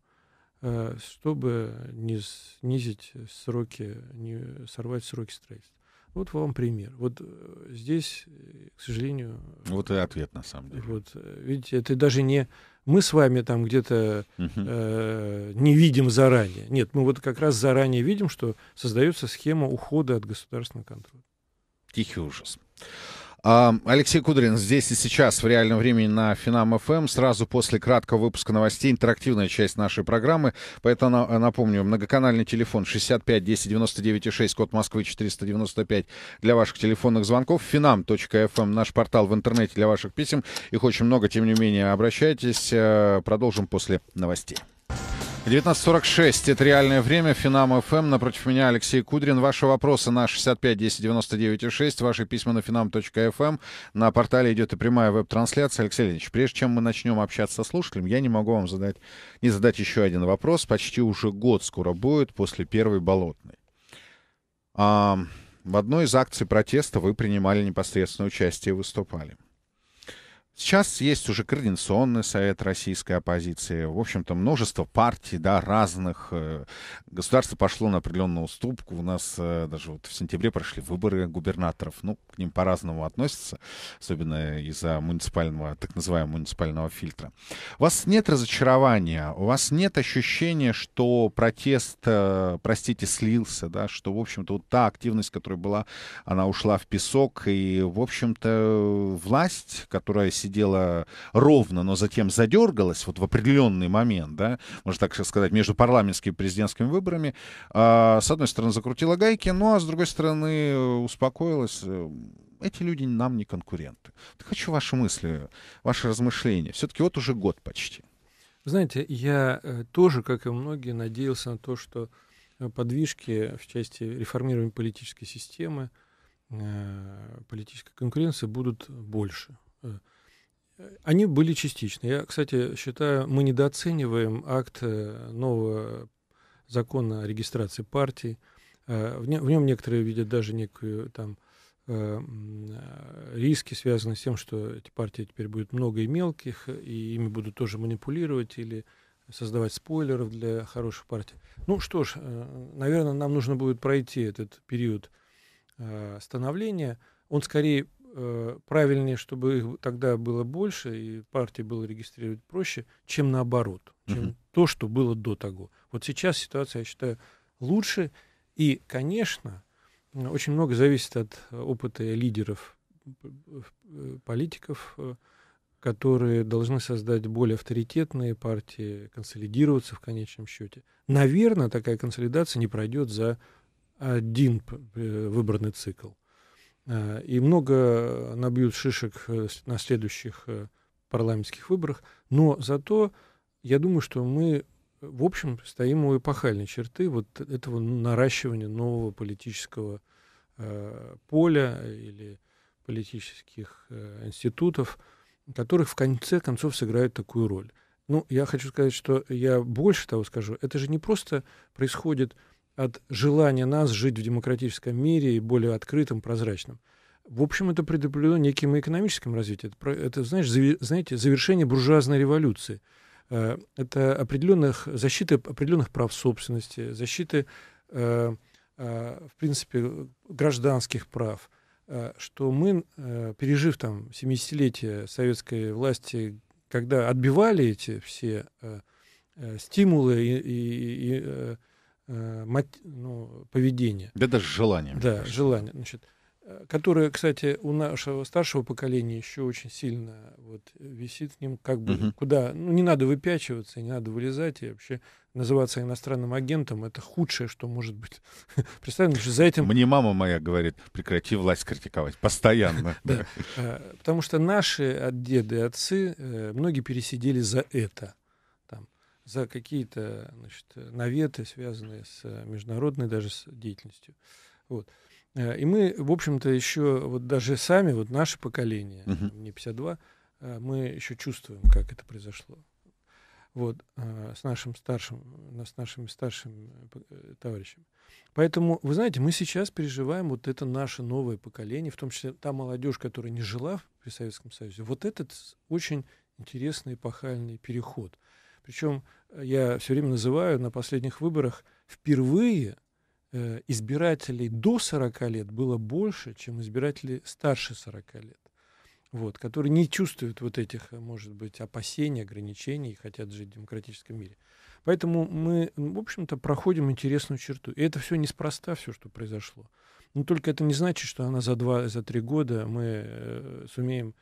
э, чтобы не снизить сроки, не сорвать сроки строительства. Вот вам пример. Вот э, здесь, э, к сожалению... Вот и ответ, на самом деле. Вот, э, видите, это даже не мы с вами там где-то э, не видим заранее. Нет, мы вот как раз заранее видим, что создается схема ухода от государственного контроля. Тихий ужас. Алексей Кудрин здесь и сейчас в реальном времени на Финам ФМ. Эм. Сразу после краткого выпуска новостей интерактивная часть нашей программы. Поэтому э, напомню, многоканальный телефон 65 10 99 6, код Москвы 495 для ваших телефонных звонков. Финам.фм эм наш портал в интернете для ваших писем. Их очень много, тем не менее, обращайтесь. Э, продолжим после новостей. 19.46, это реальное время, Финам ФМ, эм. напротив меня Алексей Кудрин. Ваши вопросы на 65 10 99 ваши письма на finam.fm. Эм. На портале идет и прямая веб-трансляция. Алексей Леонидович, прежде чем мы начнем общаться со слушателем, я не могу вам задать, не задать еще один вопрос. Почти уже год скоро будет после первой болотной. А, в одной из акций протеста вы принимали непосредственное участие и выступали. Сейчас есть уже Координационный совет российской оппозиции, в общем-то, множество партий, да, разных. Э, государство пошло на определенную уступку. У нас э, даже вот в сентябре прошли выборы губернаторов. Ну, к ним по-разному относятся, особенно из-за муниципального, так называемого муниципального фильтра. У вас нет разочарования, у вас нет ощущения, что протест, э, простите, слился, да, что, в общем-то, вот та активность, которая была, она ушла в песок, и, в общем-то, власть, которая сидела ровно, но затем задергалась вот в определенный момент, да, можно так сказать, между парламентскими и президентскими выборами, а, с одной стороны закрутила гайки, ну а с другой стороны э, успокоилась, э, эти люди нам не конкуренты. Так хочу ваши мысли, ваши размышления. Все-таки вот уже год почти. Знаете, я э, тоже, как и многие, надеялся на то, что подвижки в части реформирования политической системы, политической конкуренции будут больше. Они были частичны. Я, кстати, считаю, мы недооцениваем акт э, нового закона о регистрации партий. Э, в нем некоторые видят даже некую там э, риски, связанные с тем, что эти партии теперь будут много и мелких, и ими будут тоже манипулировать или создавать спойлеров для хороших партий. Ну что ж, наверное, нам нужно будет пройти этот период становления. Он скорее Э, правильнее, чтобы их тогда было больше и партии было регистрировать проще, чем наоборот, чем угу. то, что было до того. Вот сейчас ситуация, я считаю, лучше. И, конечно, очень много зависит от э, опыта лидеров, э, политиков, которые должны создать более авторитетные партии, консолидироваться в конечном счете. Наверное, такая консолидация не пройдет за один выборный цикл. Э, и много набьют шишек э, на следующих э, парламентских выборах, но зато я думаю, что мы в общем стоим у эпохальной черты вот этого наращивания нового политического поля или политических институтов, которых в конце концов сыграют такую роль. Ну, я хочу сказать, что я больше того скажу. Это же не просто происходит от желания нас жить в демократическом мире и более открытым, прозрачным. В общем, это предопределено неким экономическим развитием. Это, это знаешь, зави, знаете, завершение буржуазной революции. Э, это определенных, защиты определенных прав собственности, защиты, э, э, в принципе, гражданских прав. Что мы, пережив там 70-летие советской власти, когда отбивали эти все стимулы и, и, и Э, ну, поведение. Да даже желание. Да, кажется. желание. Значит, э, которое, кстати, у нашего старшего поколения еще очень сильно вот, висит с ним, как бы угу. куда. Ну, не надо выпячиваться, не надо вылезать, и вообще называться иностранным агентом это худшее, что может быть. Представим, ну, что за этим. Мне мама моя говорит: прекрати власть критиковать постоянно. Э, потому что наши деды отцы многие пересидели за это за какие-то значит, наветы, связанные с э, международной даже с деятельностью. Вот. Э, и мы, в общем-то, еще вот даже сами, вот наше поколение, угу. мне 52, мы еще чувствуем, как это произошло. Вот, э, с нашим старшим, с нашими старшими товарищами. Поэтому, вы знаете, мы сейчас переживаем вот это наше новое поколение, в том числе та молодежь, которая не жила при Советском Союзе. Вот этот очень интересный эпохальный переход. Причем э, я все время называю на последних выборах впервые э, избирателей до 40 лет было больше, чем избирателей старше 40 лет. Вот, которые не чувствуют вот этих, э, может быть, опасений, ограничений и хотят жить в демократическом мире. Поэтому мы, в общем-то, проходим интересную черту. И это все неспроста, все, что произошло. Но только это не значит, что она за два, за три года мы э, сумеем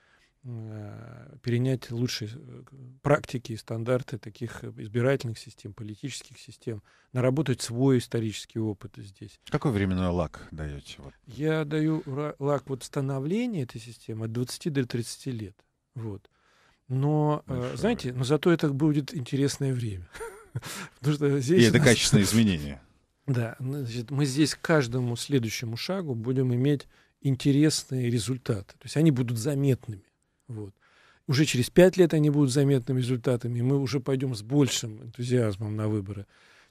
Э, перенять лучшие э, практики и стандарты таких э, избирательных систем, политических систем, наработать свой исторический опыт здесь. Какой временной лак даете? Я даю лак вот становления этой системы от 20 до 30 лет. Вот. Но, Большое знаете, время. но зато это будет интересное время. Потому что здесь и это нас... качественные изменения. Да, ну, значит, мы здесь каждому следующему шагу будем иметь интересные результаты. То есть они будут заметными. Вот. Уже через пять лет они будут заметными результатами, и мы уже пойдем с большим энтузиазмом на выборы.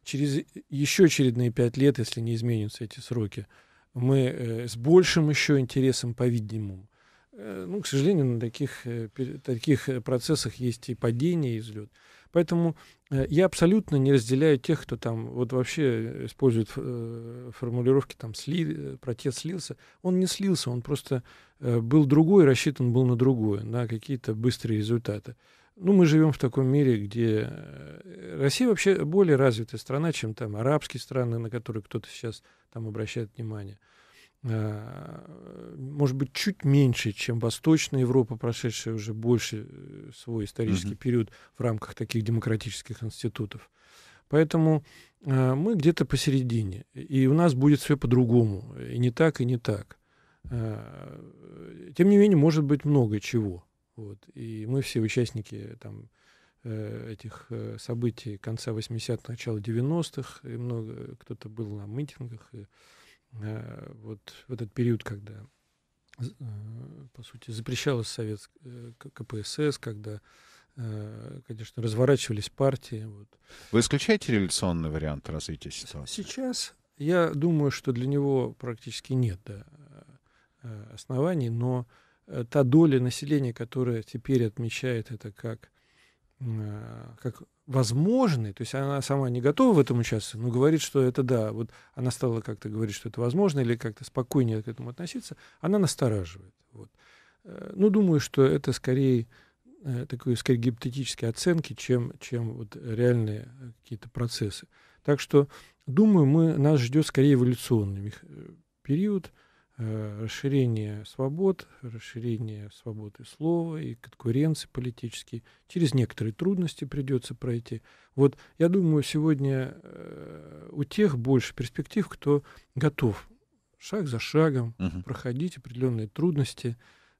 Через еще очередные пять лет, если не изменятся эти сроки, мы э, с большим еще интересом, по-видимому. Э, ну, к сожалению, на таких, э, таких э, процессах есть и падение, и взлет. Поэтому э, я абсолютно не разделяю тех, кто там вот вообще использует э, формулировки там сли, протест слился. Он не слился, он просто э, был другой, рассчитан был на другое, на какие-то быстрые результаты. Ну, мы живем в таком мире, где Россия вообще более развитая страна, чем там арабские страны, на которые кто-то сейчас там обращает внимание. Э, может быть, чуть меньше, чем Восточная Европа, прошедшая уже больше э, свой исторический угу. период в рамках таких демократических институтов. Поэтому э, мы где-то посередине, и у нас будет все по-другому, и не так, и не так. Тем не менее, может быть много чего. Вот. И мы все участники там, этих событий конца 80-х, начала 90-х, и много кто-то был на митингах, и Э, вот в этот период, когда, э, по сути, запрещалась Совет э, КПСС, когда, конечно, разворачивались партии. Вот. Вы исключаете революционный вариант развития ситуации? Сейчас я думаю, что для него практически нет да, оснований, но та доля населения, которая теперь отмечает это как Э, как возможный, то есть она сама не готова в этом участвовать, но говорит, что это да, вот она стала как-то говорить, что это возможно, или как-то спокойнее к этому относиться, она настораживает. Вот. Э, ну, думаю, что это скорее э, такой, скорее, гипотетические оценки, чем, чем вот реальные какие-то процессы. Так что, думаю, мы, нас ждет скорее эволюционный период, Э, расширение свобод, расширение свободы слова и конкуренции политические. Через некоторые трудности придется пройти. Вот я думаю, сегодня э, у тех больше перспектив, кто готов шаг за шагом угу. проходить определенные трудности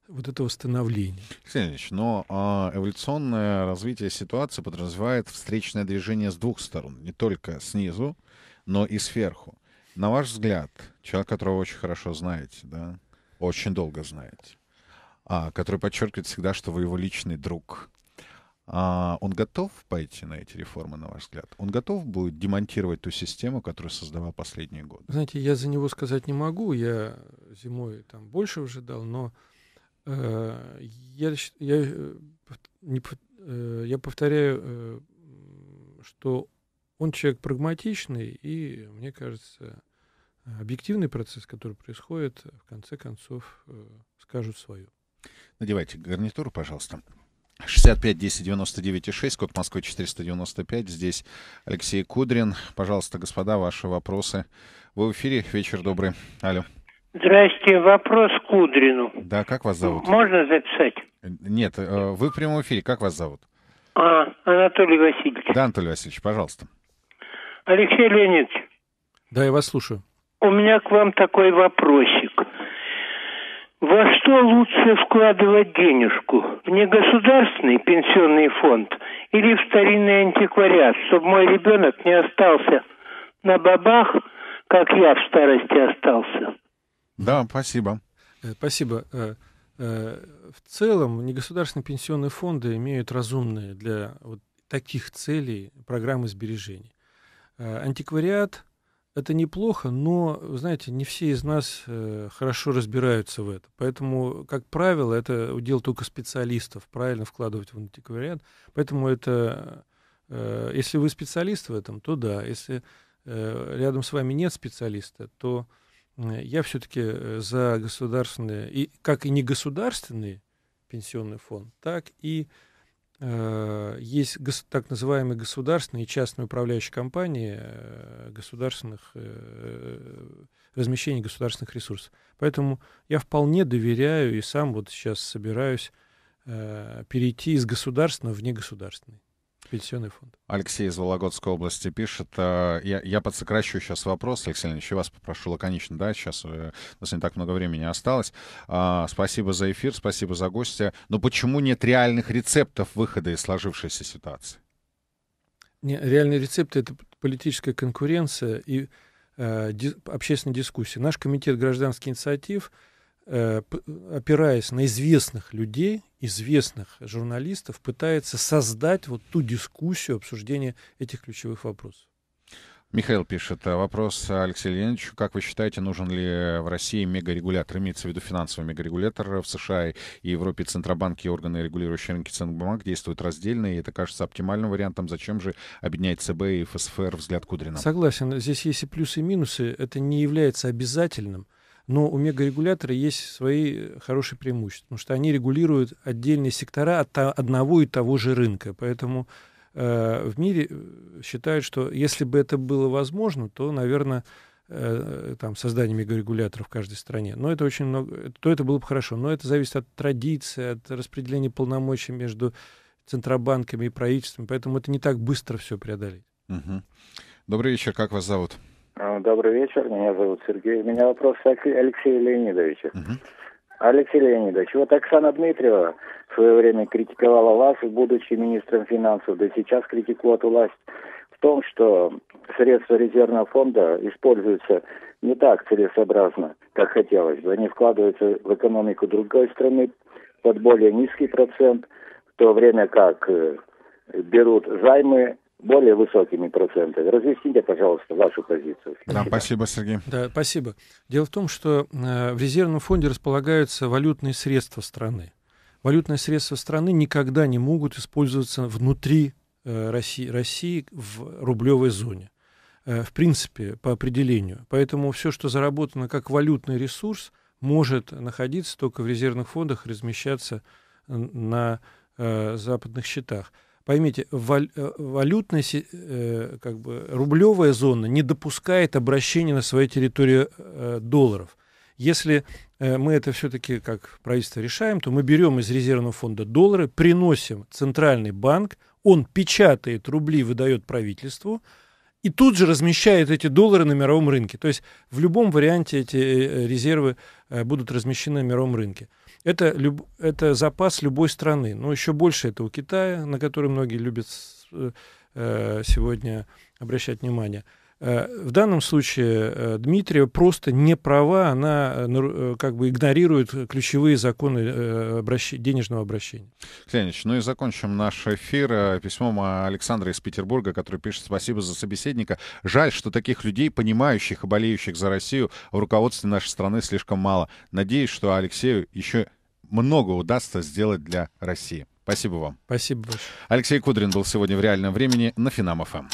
вот этого становления. Алексей но а, эволюционное развитие ситуации подразумевает встречное движение с двух сторон, не только снизу, но и сверху. На ваш взгляд, человек, которого очень хорошо знаете, да, очень долго знаете, а, который подчеркивает всегда, что вы его личный друг, а, он готов пойти на эти реформы, на ваш взгляд? Он готов будет демонтировать ту систему, которую создавал последние годы? Знаете, я за него сказать не могу, я зимой там больше уже дал, но э, я, я, э, э, я повторяю, э, что он человек прагматичный, и, мне кажется, объективный процесс, который происходит, в конце концов, э, скажут свое. Надевайте гарнитуру, пожалуйста. 65 10 99 6, код Москвы 495. Здесь Алексей Кудрин. Пожалуйста, господа, ваши вопросы. Вы в эфире. Вечер добрый. Алло. Здрасте. Вопрос Кудрину. Да, как вас зовут? Можно записать? Нет, э, вы в прямом эфире. Как вас зовут? А, Анатолий Васильевич. Да, Анатолий Васильевич, пожалуйста. Алексей Леонидович. Да, я вас слушаю. У меня к вам такой вопросик. Во что лучше вкладывать денежку? В негосударственный пенсионный фонд или в старинный антиквариат, чтобы мой ребенок не остался на бабах, как я в старости остался? Да, спасибо. Э, спасибо. Э, э, в целом негосударственные пенсионные фонды имеют разумные для вот таких целей программы сбережений. Э, антиквариат — это неплохо, но, знаете, не все из нас э, хорошо разбираются в этом. Поэтому, как правило, это удел только специалистов, правильно вкладывать в антиквариат. Поэтому это... Э, если вы специалист в этом, то да. Если рядом с вами нет специалиста, то я все-таки за государственные, и, как и не государственный пенсионный фонд, так и Э, есть так называемые государственные и частные управляющие компании э, государственных э, размещения государственных ресурсов. Поэтому я вполне доверяю и сам вот сейчас собираюсь перейти из государственного в негосударственный пенсионный фонд. Алексей из Вологодской области пишет. Э, я, я подсокращу сейчас вопрос, Алексей Леонидович, вас попрошу лаконично, да, сейчас э, у нас не так много времени осталось. А, спасибо за эфир, спасибо за гостя. Но почему нет реальных рецептов выхода из сложившейся ситуации? Не, реальные рецепты — это политическая конкуренция и э, ди, общественная дискуссия. Наш комитет гражданских инициатив — Э, опираясь на известных людей, известных журналистов, пытается создать вот ту дискуссию обсуждения этих ключевых вопросов. Михаил пишет, э, вопрос Алексею Леонидовичу. Как вы считаете, нужен ли в России мегарегулятор? Имеется в виду финансовый мегарегулятор в США и Европе Центробанки и органы, регулирующие рынки ценных бумаг, действуют раздельно, и это кажется оптимальным вариантом. Зачем же объединять ЦБ и ФСФР взгляд Кудрина? Согласен. Здесь есть и плюсы, и минусы. Это не является обязательным но у мегарегуляторов есть свои э, хорошие преимущества, потому что они регулируют отдельные сектора от одного и того же рынка. Поэтому э, в мире э, считают, что если бы это было возможно, то, наверное, э, там, создание мегарегуляторов в каждой стране. Но это очень много, э, то это было бы хорошо. Но это зависит от традиции, от распределения полномочий между центробанками и правительствами, Поэтому это не так быстро все преодолеть. Угу. Добрый вечер, как вас зовут? А, добрый вечер, меня зовут Сергей. У меня вопрос к Алексею Леонидовичу. Угу. Алексей Леонидович, вот Оксана Дмитриева в свое время критиковала вас, будучи министром финансов, да сейчас критикует власть в том, что средства резервного фонда используются не так целесообразно, как хотелось бы. Они вкладываются в экономику другой страны под более низкий процент, в то время как э, берут займы более высокими процентами. Разъясните, пожалуйста, вашу позицию. Спасибо. Да, спасибо, Сергей. Да, спасибо. Дело в том, что э, в резервном фонде располагаются валютные средства страны. Валютные средства страны никогда не могут использоваться внутри э, России, России в рублевой зоне. Э, в принципе, по определению. Поэтому все, что заработано как валютный ресурс, может находиться только в резервных фондах размещаться на западных счетах поймите, э, валютная, э, как бы, рублевая зона не допускает обращения на своей территории э, долларов. Если мы это все-таки как правительство решаем, то мы берем из резервного фонда доллары, приносим центральный банк, он печатает рубли, выдает правительству, и тут же размещает эти доллары на мировом рынке. То есть в любом варианте эти резервы будут размещены на мировом рынке. Это, люб, это запас любой страны. Но еще больше это у Китая, на который многие любят э, э, сегодня обращать внимание. Э, в данном случае э, Дмитриева просто не права, она э, как бы игнорирует ключевые законы денежного обращения. Леонидович, ну и закончим наш эфир письмом Александра из Петербурга, который пишет «Спасибо за собеседника. Жаль, что таких людей, понимающих и болеющих за Россию, в руководстве нашей страны слишком мало. Надеюсь, что Алексею еще много удастся сделать для России». Спасибо вам. Спасибо большое. Алексей Кудрин был сегодня в реальном времени на Финам-ФМ.